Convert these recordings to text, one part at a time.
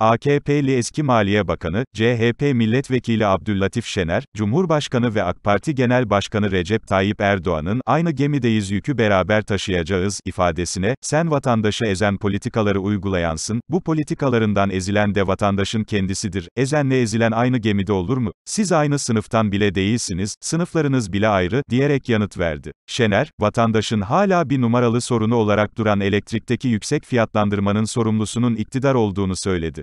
AKP'li eski Maliye Bakanı, CHP Milletvekili Abdüllatif Şener, Cumhurbaşkanı ve AK Parti Genel Başkanı Recep Tayyip Erdoğan'ın aynı gemideyiz yükü beraber taşıyacağız ifadesine, sen vatandaşı ezen politikaları uygulayansın, bu politikalarından ezilen de vatandaşın kendisidir, ezenle ezilen aynı gemide olur mu? Siz aynı sınıftan bile değilsiniz, sınıflarınız bile ayrı, diyerek yanıt verdi. Şener, vatandaşın hala bir numaralı sorunu olarak duran elektrikteki yüksek fiyatlandırmanın sorumlusunun iktidar olduğunu söyledi.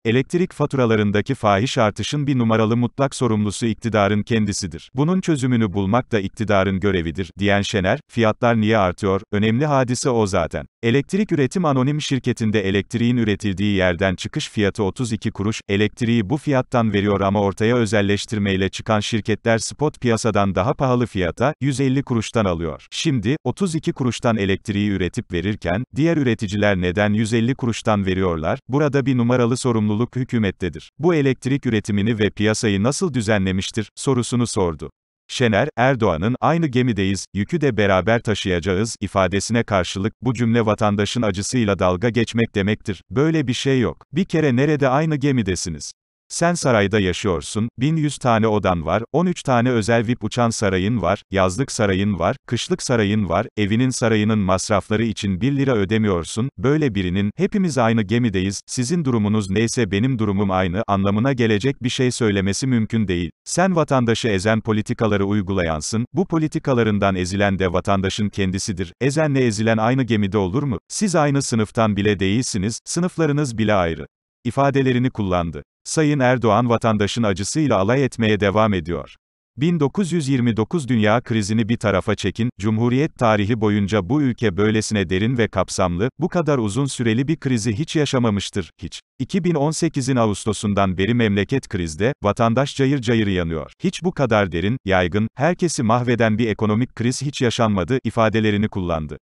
Elektrik faturalarındaki fahiş artışın bir numaralı mutlak sorumlusu iktidarın kendisidir. Bunun çözümünü bulmak da iktidarın görevidir, diyen Şener, fiyatlar niye artıyor, önemli hadise o zaten. Elektrik Üretim Anonim Şirketi'nde elektriğin üretildiği yerden çıkış fiyatı 32 kuruş, elektriği bu fiyattan veriyor ama ortaya özelleştirmeyle çıkan şirketler spot piyasadan daha pahalı fiyata, 150 kuruştan alıyor. Şimdi, 32 kuruştan elektriği üretip verirken, diğer üreticiler neden 150 kuruştan veriyorlar, burada bir numaralı sorumlu sorumluluk hükümettedir. Bu elektrik üretimini ve piyasayı nasıl düzenlemiştir, sorusunu sordu. Şener, Erdoğan'ın aynı gemideyiz, yükü de beraber taşıyacağız ifadesine karşılık bu cümle vatandaşın acısıyla dalga geçmek demektir. Böyle bir şey yok. Bir kere nerede aynı gemidesiniz? Sen sarayda yaşıyorsun, 1100 tane odan var, 13 tane özel VIP uçan sarayın var, yazlık sarayın var, kışlık sarayın var, evinin sarayının masrafları için 1 lira ödemiyorsun, böyle birinin, hepimiz aynı gemideyiz, sizin durumunuz neyse benim durumum aynı anlamına gelecek bir şey söylemesi mümkün değil. Sen vatandaşı ezen politikaları uygulayansın, bu politikalarından ezilen de vatandaşın kendisidir, ezenle ezilen aynı gemide olur mu? Siz aynı sınıftan bile değilsiniz, sınıflarınız bile ayrı İfadelerini kullandı. Sayın Erdoğan vatandaşın acısıyla alay etmeye devam ediyor. 1929 dünya krizini bir tarafa çekin, Cumhuriyet tarihi boyunca bu ülke böylesine derin ve kapsamlı, bu kadar uzun süreli bir krizi hiç yaşamamıştır, hiç. 2018'in Ağustos'undan beri memleket krizde, vatandaş cayır cayır yanıyor. Hiç bu kadar derin, yaygın, herkesi mahveden bir ekonomik kriz hiç yaşanmadı, ifadelerini kullandı.